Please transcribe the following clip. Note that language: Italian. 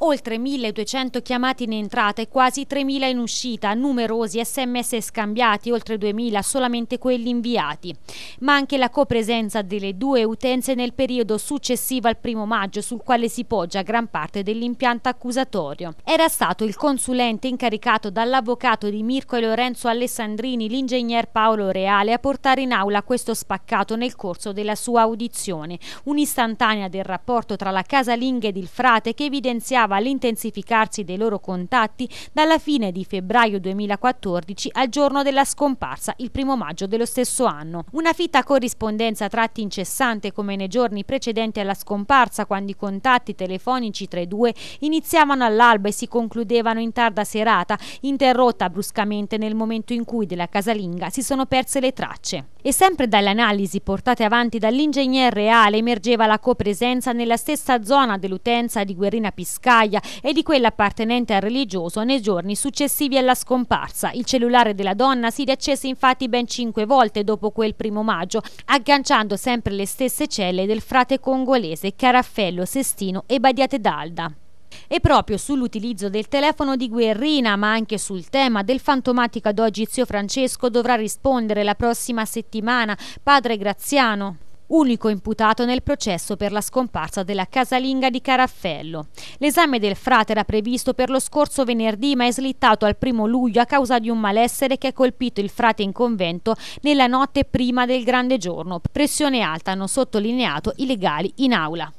oltre 1200 chiamate in entrata e quasi 3000 in uscita, numerosi sms scambiati, oltre 2000 solamente quelli inviati. Ma anche la copresenza delle due utenze nel periodo successivo al primo maggio, sul quale si poggia gran parte dell'impianto accusatorio. Era stato il consulente incaricato dall'avvocato di Mirko e Lorenzo Alessandrini, l'ingegner Paolo Reale, a portare in aula questo spaccato nel corso della sua audizione. Un'istantanea del rapporto tra la casalinga ed il frate che evidenziava deriva l'intensificarsi dei loro contatti dalla fine di febbraio 2014 al giorno della scomparsa, il primo maggio dello stesso anno. Una fitta corrispondenza a tratti incessante come nei giorni precedenti alla scomparsa, quando i contatti telefonici tra i due iniziavano all'alba e si concludevano in tarda serata, interrotta bruscamente nel momento in cui della casalinga si sono perse le tracce. E sempre dalle analisi portate avanti dall'ingegner reale emergeva la copresenza nella stessa zona dell'utenza di Guerrina Piscale migliaia e di quella appartenente al religioso nei giorni successivi alla scomparsa. Il cellulare della donna si riaccese infatti ben cinque volte dopo quel primo maggio, agganciando sempre le stesse celle del frate congolese Caraffello Sestino e Badiate Dalda. E proprio sull'utilizzo del telefono di Guerrina, ma anche sul tema del fantomatico ad oggi zio Francesco dovrà rispondere la prossima settimana padre Graziano unico imputato nel processo per la scomparsa della casalinga di Caraffello. L'esame del frate era previsto per lo scorso venerdì ma è slittato al primo luglio a causa di un malessere che ha colpito il frate in convento nella notte prima del grande giorno. Pressione alta hanno sottolineato i legali in aula.